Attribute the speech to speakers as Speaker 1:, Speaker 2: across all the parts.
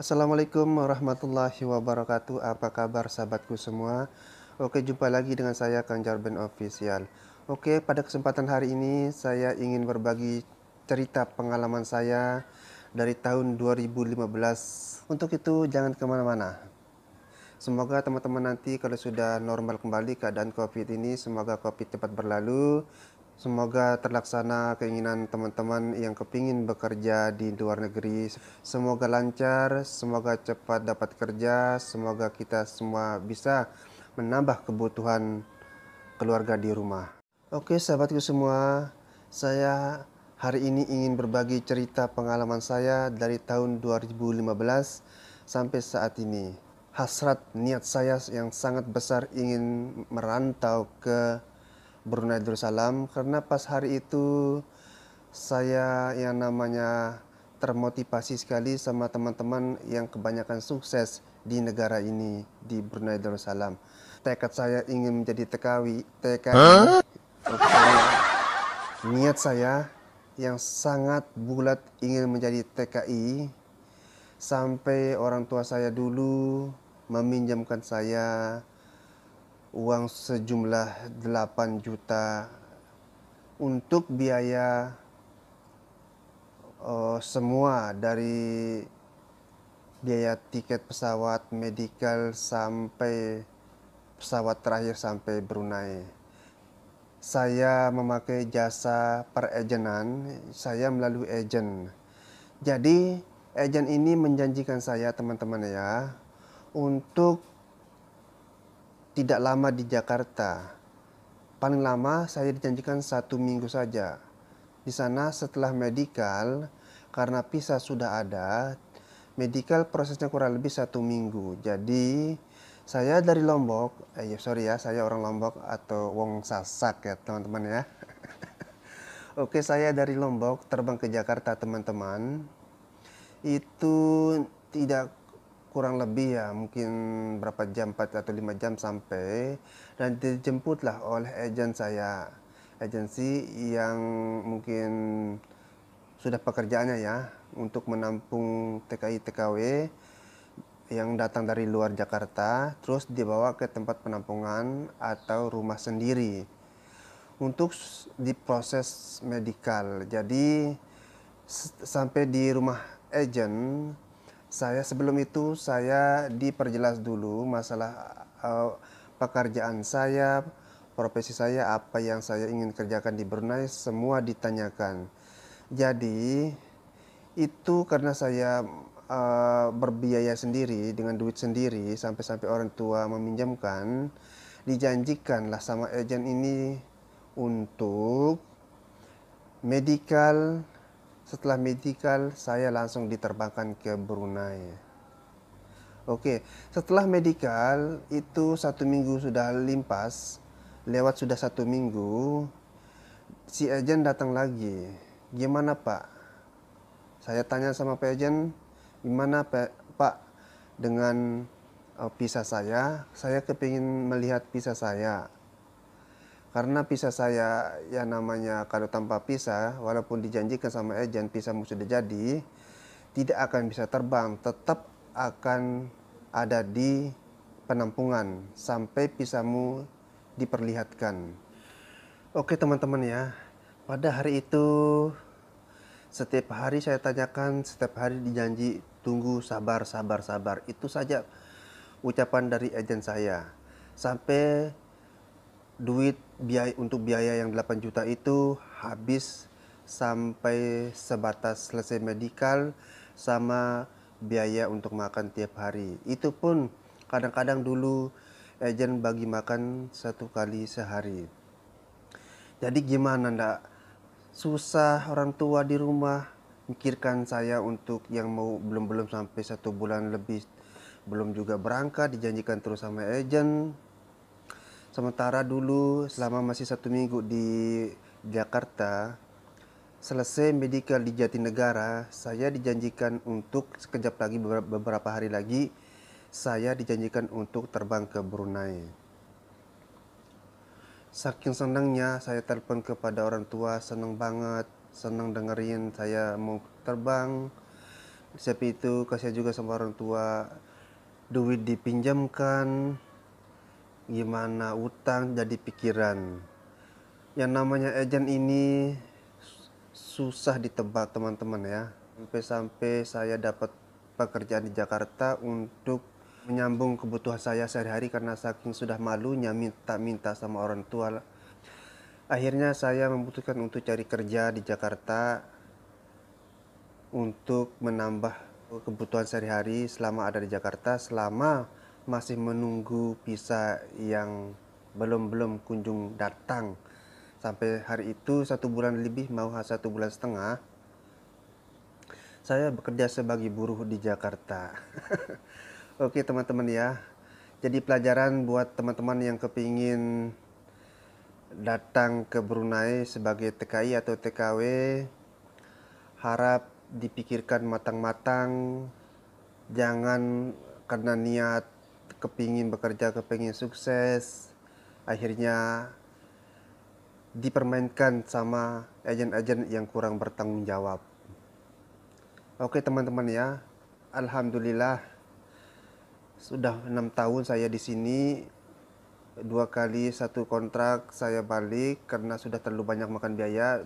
Speaker 1: Assalamualaikum warahmatullahi wabarakatuh. Apa kabar sahabatku semua? Oke, jumpa lagi dengan saya Kang Jarben Official. Oke, pada kesempatan hari ini saya ingin berbagi cerita pengalaman saya dari tahun 2015. Untuk itu jangan kemana-mana. Semoga teman-teman nanti kalau sudah normal kembali keadaan COVID ini, semoga COVID cepat berlalu, Semoga terlaksana keinginan teman-teman yang kepingin bekerja di luar negeri. Semoga lancar, semoga cepat dapat kerja, semoga kita semua bisa menambah kebutuhan keluarga di rumah. Oke sahabatku semua, saya hari ini ingin berbagi cerita pengalaman saya dari tahun 2015 sampai saat ini. Hasrat niat saya yang sangat besar ingin merantau ke Brunei Darussalam karena pas hari itu saya yang namanya termotivasi sekali sama teman-teman yang kebanyakan sukses di negara ini di Brunei Darussalam. Tekad saya ingin menjadi TKW, TKW. Niat saya yang sangat bulat ingin menjadi TKI sampai orang tua saya dulu meminjamkan saya uang sejumlah 8 juta untuk biaya uh, semua dari biaya tiket pesawat medical sampai pesawat terakhir sampai Brunei. Saya memakai jasa perejenan, saya melalui agent. Jadi agent ini menjanjikan saya teman-teman ya untuk tidak lama di Jakarta. Paling lama saya dijanjikan satu minggu saja. Di sana setelah medikal, karena visa sudah ada, medikal prosesnya kurang lebih satu minggu. Jadi saya dari Lombok, eh ya, sorry ya, saya orang Lombok atau Wong Sasak ya teman-teman ya. Oke, saya dari Lombok terbang ke Jakarta teman-teman. Itu tidak kurang lebih ya mungkin berapa jam 4 atau 5 jam sampai dan dijemputlah oleh agen saya agensi yang mungkin sudah pekerjaannya ya untuk menampung TKI TKW yang datang dari luar Jakarta terus dibawa ke tempat penampungan atau rumah sendiri untuk diproses medikal jadi sampai di rumah agen saya sebelum itu saya diperjelas dulu masalah uh, pekerjaan saya, profesi saya, apa yang saya ingin kerjakan di Brunei semua ditanyakan. Jadi itu karena saya uh, berbiaya sendiri dengan duit sendiri sampai-sampai orang tua meminjamkan dijanjikanlah sama agen ini untuk medical setelah medical, saya langsung diterbangkan ke Brunei. Oke, setelah medical itu satu minggu sudah limpas, lewat sudah satu minggu, si agent datang lagi. Gimana pak? Saya tanya sama pak gimana pak dengan eh, visa saya? Saya kepingin melihat visa saya karena visa saya ya namanya kalau tanpa visa, walaupun dijanjikan sama agent pisahmu sudah jadi tidak akan bisa terbang tetap akan ada di penampungan sampai pisamu diperlihatkan oke teman-teman ya pada hari itu setiap hari saya tanyakan setiap hari dijanji tunggu sabar sabar sabar itu saja ucapan dari agent saya sampai duit biaya untuk biaya yang 8 juta itu habis sampai sebatas selesai medikal sama biaya untuk makan tiap hari. Itu pun kadang-kadang dulu agent bagi makan satu kali sehari. Jadi gimana ndak? Susah orang tua di rumah mikirkan saya untuk yang mau belum-belum sampai satu bulan lebih belum juga berangkat dijanjikan terus sama agent Sementara dulu selama masih satu minggu di Jakarta, selesai medical di Jatinegara, saya dijanjikan untuk sekejap lagi beberapa hari lagi saya dijanjikan untuk terbang ke Brunei. Saking senangnya saya telepon kepada orang tua, senang banget, senang dengerin saya mau terbang. Siapa itu kasih juga sama orang tua duit dipinjamkan gimana utang jadi pikiran. Yang namanya agent ini susah ditebak teman-teman ya. Sampai-sampai saya dapat pekerjaan di Jakarta untuk menyambung kebutuhan saya sehari-hari karena saking sudah malunya minta-minta sama orang tua. Akhirnya saya membutuhkan untuk cari kerja di Jakarta untuk menambah kebutuhan sehari-hari selama ada di Jakarta selama masih menunggu visa yang belum belum kunjung datang sampai hari itu satu bulan lebih mau satu bulan setengah saya bekerja sebagai buruh di Jakarta oke teman-teman ya jadi pelajaran buat teman-teman yang kepingin datang ke Brunei sebagai TKI atau TKW harap dipikirkan matang-matang jangan karena niat kepingin bekerja, kepingin sukses, akhirnya dipermainkan sama agen-agen yang kurang bertanggung jawab. Oke teman-teman ya, Alhamdulillah sudah enam tahun saya di sini dua kali satu kontrak saya balik karena sudah terlalu banyak makan biaya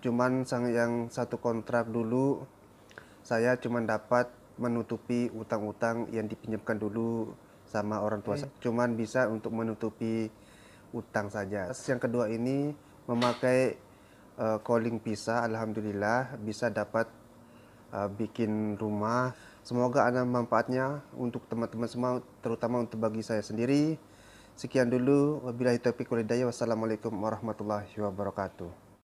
Speaker 1: cuman sang yang satu kontrak dulu saya cuma dapat menutupi utang-utang yang dipinjamkan dulu sama orang tua okay. Iya. cuman bisa untuk menutupi utang saja. Yang kedua ini memakai uh, calling visa, alhamdulillah bisa dapat uh, bikin rumah. Semoga ada manfaatnya untuk teman-teman semua terutama untuk bagi saya sendiri. Sekian dulu wabillahi taufiq walhidayah wassalamualaikum warahmatullahi wabarakatuh.